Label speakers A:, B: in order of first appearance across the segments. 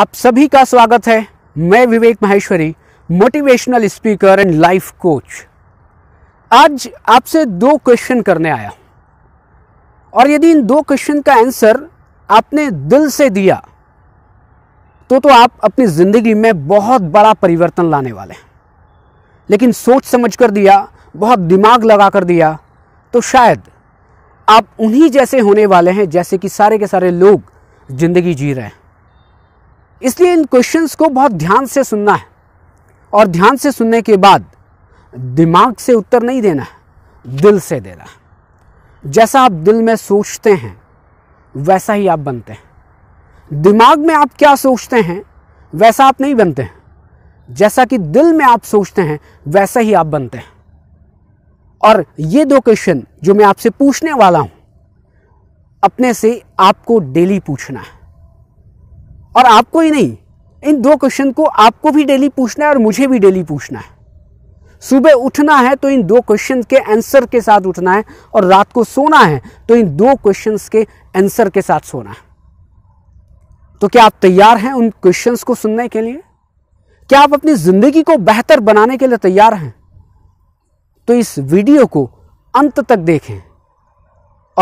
A: आप सभी का स्वागत है मैं Vivek Maheshwari motivational speaker and life coach आज आपसे दो क्वेश्चन करने आया और यदि इन दो क्वेश्चन का आंसर आपने दिल से दिया तो तो आप अपनी ज़िंदगी में बहुत बड़ा परिवर्तन लाने वाले हैं लेकिन सोच समझ कर दिया बहुत दिमाग लगा कर दिया तो शायद आप उन्हीं जैसे होने वाले हैं जैसे कि सारे के सारे लोग ज़िंदगी जी रहे हैं इसलिए इन क्वेश्चंस को बहुत ध्यान से सुनना है और ध्यान से सुनने के बाद दिमाग से उत्तर नहीं देना है दिल से देना है जैसा आप दिल में सोचते हैं वैसा ही आप बनते हैं दिमाग में आप क्या सोचते हैं वैसा आप नहीं बनते हैं जैसा कि दिल में आप सोचते हैं वैसा ही आप बनते हैं और ये दो क्वेश्चन जो मैं आपसे पूछने वाला हूँ अपने से आपको डेली पूछना है और आपको ही नहीं इन दो क्वेश्चन को आपको भी डेली पूछना है और मुझे भी डेली पूछना है सुबह उठना है तो इन दो क्वेश्चन के आंसर के साथ उठना है और रात को सोना है तो इन दो क्वेश्चन के आंसर के साथ सोना है तो क्या आप तैयार हैं उन क्वेश्चन को सुनने के लिए क्या आप अपनी ज़िंदगी को बेहतर बनाने के लिए तैयार हैं तो इस वीडियो को अंत तक देखें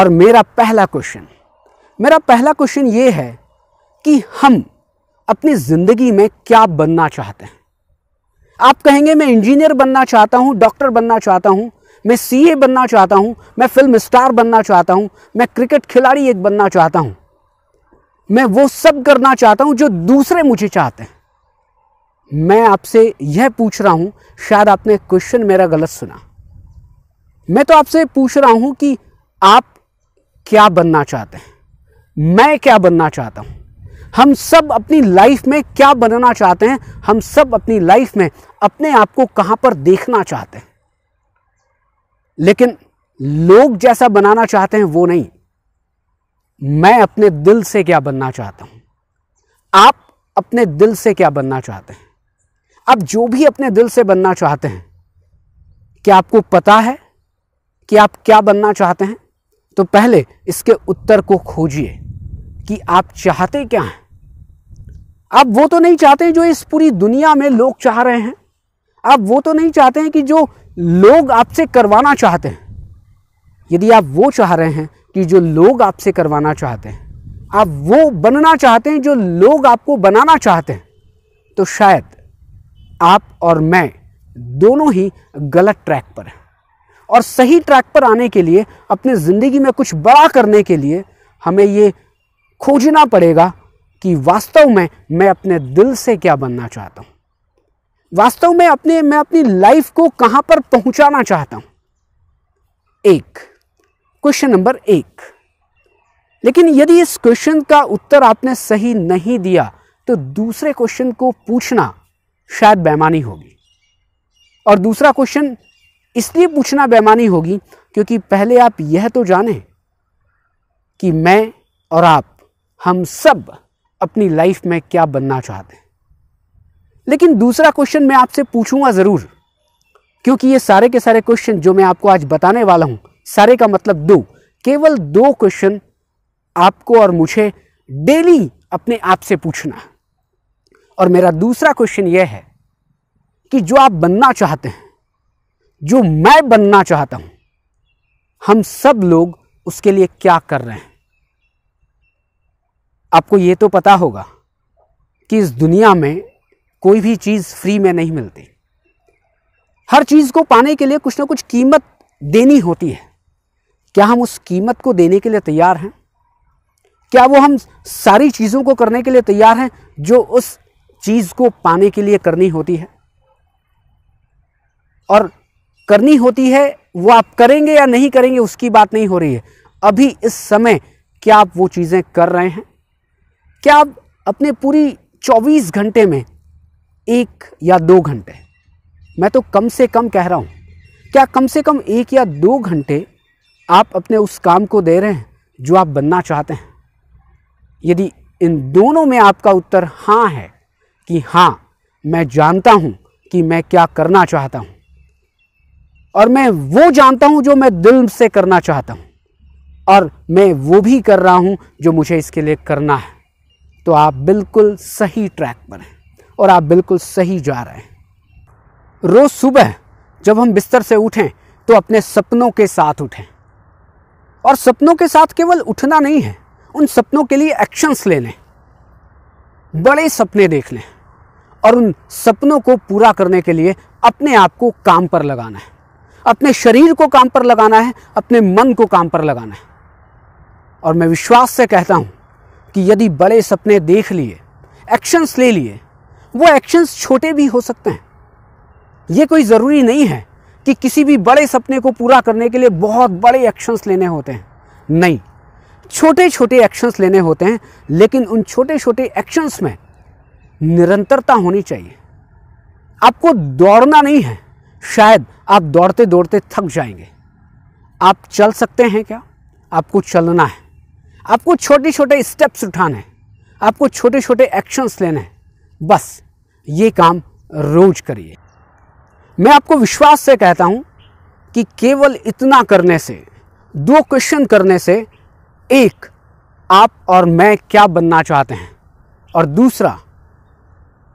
A: और मेरा पहला क्वेश्चन मेरा पहला क्वेश्चन ये है कि हम अपनी ज़िंदगी में क्या बनना चाहते हैं आप कहेंगे मैं इंजीनियर बनना चाहता हूँ डॉक्टर बनना चाहता हूँ मैं सीए बनना चाहता हूँ मैं फिल्म स्टार बनना चाहता हूँ मैं क्रिकेट खिलाड़ी एक बनना चाहता हूँ मैं वो सब करना चाहता हूँ जो दूसरे मुझे चाहते हैं मैं आपसे यह पूछ रहा हूँ शायद आपने क्वेश्चन मेरा गलत सुना मैं तो आपसे पूछ रहा हूँ कि आप क्या बनना चाहते हैं मैं क्या बनना चाहता हूँ हम सब अपनी लाइफ में क्या बनना चाहते हैं हम सब अपनी लाइफ में अपने आप को कहां पर देखना चाहते हैं लेकिन लोग जैसा बनाना चाहते हैं वो नहीं मैं अपने दिल से क्या बनना चाहता हूं आप अपने दिल से क्या बनना चाहते हैं आप जो भी अपने दिल से बनना चाहते हैं क्या आपको पता है कि आप क्या बनना चाहते हैं तो पहले इसके उत्तर को खोजिए कि आप चाहते क्या हैं आप वो तो नहीं चाहते जो इस पूरी दुनिया में लोग चाह रहे हैं आप वो तो नहीं चाहते हैं कि जो लोग आपसे करवाना चाहते हैं यदि आप वो चाह रहे हैं कि जो लोग आपसे करवाना चाहते हैं आप वो बनना चाहते हैं जो लोग आपको बनाना चाहते हैं तो शायद आप और मैं दोनों ही गलत ट्रैक पर हैं और सही ट्रैक पर आने के लिए अपने ज़िंदगी में कुछ बड़ा करने के लिए हमें ये खोजना पड़ेगा कि वास्तव में मैं अपने दिल से क्या बनना चाहता हूँ वास्तव में अपने मैं अपनी लाइफ को कहाँ पर पहुँचाना चाहता हूँ एक क्वेश्चन नंबर एक लेकिन यदि इस क्वेश्चन का उत्तर आपने सही नहीं दिया तो दूसरे क्वेश्चन को पूछना शायद बेमानी होगी और दूसरा क्वेश्चन इसलिए पूछना बेमानी होगी क्योंकि पहले आप यह तो जाने कि मैं और आप हम सब अपनी लाइफ में क्या बनना चाहते हैं लेकिन दूसरा क्वेश्चन मैं आपसे पूछूंगा ज़रूर क्योंकि ये सारे के सारे क्वेश्चन जो मैं आपको आज बताने वाला हूं सारे का मतलब दो केवल दो क्वेश्चन आपको और मुझे डेली अपने आप से पूछना और मेरा दूसरा क्वेश्चन यह है कि जो आप बनना चाहते हैं जो मैं बनना चाहता हूं हम सब लोग उसके लिए क्या कर रहे हैं आपको ये तो पता होगा कि इस दुनिया में कोई भी चीज़ फ्री में नहीं मिलती हर चीज़ को पाने के लिए कुछ ना कुछ कीमत देनी होती है क्या हम उस कीमत को देने के लिए तैयार हैं क्या वो हम सारी चीज़ों को करने के लिए तैयार हैं जो उस चीज़ को पाने के लिए करनी होती है और करनी होती है वो आप करेंगे या नहीं करेंगे उसकी बात नहीं हो रही है अभी इस समय क्या आप वो चीज़ें कर रहे हैं क्या आप अपने पूरी 24 घंटे में एक या दो घंटे मैं तो कम से कम कह रहा हूँ क्या कम से कम एक या दो घंटे आप अपने उस काम को दे रहे हैं जो आप बनना चाहते हैं यदि इन दोनों में आपका उत्तर हाँ है कि हाँ मैं जानता हूँ कि मैं क्या करना चाहता हूँ और मैं वो जानता हूँ जो मैं दिल से करना चाहता हूँ और मैं वो भी कर रहा हूँ जो मुझे इसके लिए करना है तो आप बिल्कुल सही ट्रैक पर हैं और आप बिल्कुल सही जा रहे हैं रोज़ सुबह जब हम बिस्तर से उठें तो अपने सपनों के साथ उठें और सपनों के साथ केवल उठना नहीं है उन सपनों के लिए एक्शंस ले लें बड़े सपने देख लें और उन सपनों को पूरा करने के लिए अपने आप को काम पर लगाना है अपने शरीर को काम पर लगाना है अपने मन को काम पर लगाना है और मैं विश्वास से कहता हूँ कि यदि बड़े सपने देख लिए एक्शंस ले लिए वो एक्शंस छोटे भी हो सकते हैं ये कोई ज़रूरी नहीं है कि किसी भी बड़े सपने को पूरा करने के लिए बहुत बड़े एक्शंस लेने होते हैं नहीं छोटे छोटे एक्शंस लेने होते हैं लेकिन उन छोटे छोटे एक्शंस में निरंतरता होनी चाहिए आपको दौड़ना नहीं है शायद आप दौड़ते दौड़ते थक जाएंगे आप चल सकते हैं क्या आपको चलना है आपको छोटे छोटे स्टेप्स उठाने हैं आपको छोटे छोटे एक्शंस लेने हैं बस ये काम रोज करिए मैं आपको विश्वास से कहता हूँ कि केवल इतना करने से दो क्वेश्चन करने से एक आप और मैं क्या बनना चाहते हैं और दूसरा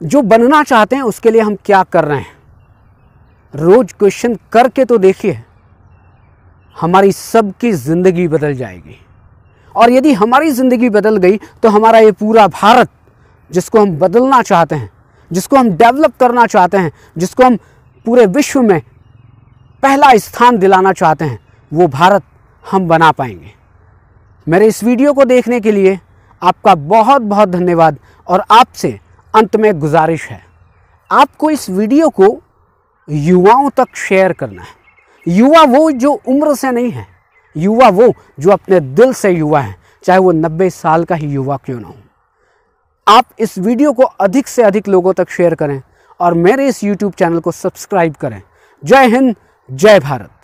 A: जो बनना चाहते हैं उसके लिए हम क्या कर रहे हैं रोज क्वेश्चन करके तो देखिए हमारी सबकी ज़िंदगी बदल जाएगी और यदि हमारी ज़िंदगी बदल गई तो हमारा ये पूरा भारत जिसको हम बदलना चाहते हैं जिसको हम डेवलप करना चाहते हैं जिसको हम पूरे विश्व में पहला स्थान दिलाना चाहते हैं वो भारत हम बना पाएंगे मेरे इस वीडियो को देखने के लिए आपका बहुत बहुत धन्यवाद और आपसे अंत में गुजारिश है आपको इस वीडियो को युवाओं तक शेयर करना है युवा वो जो उम्र से नहीं है युवा वो जो अपने दिल से युवा हैं चाहे वो नब्बे साल का ही युवा क्यों ना हो आप इस वीडियो को अधिक से अधिक लोगों तक शेयर करें और मेरे इस यूट्यूब चैनल को सब्सक्राइब करें जय हिंद जय भारत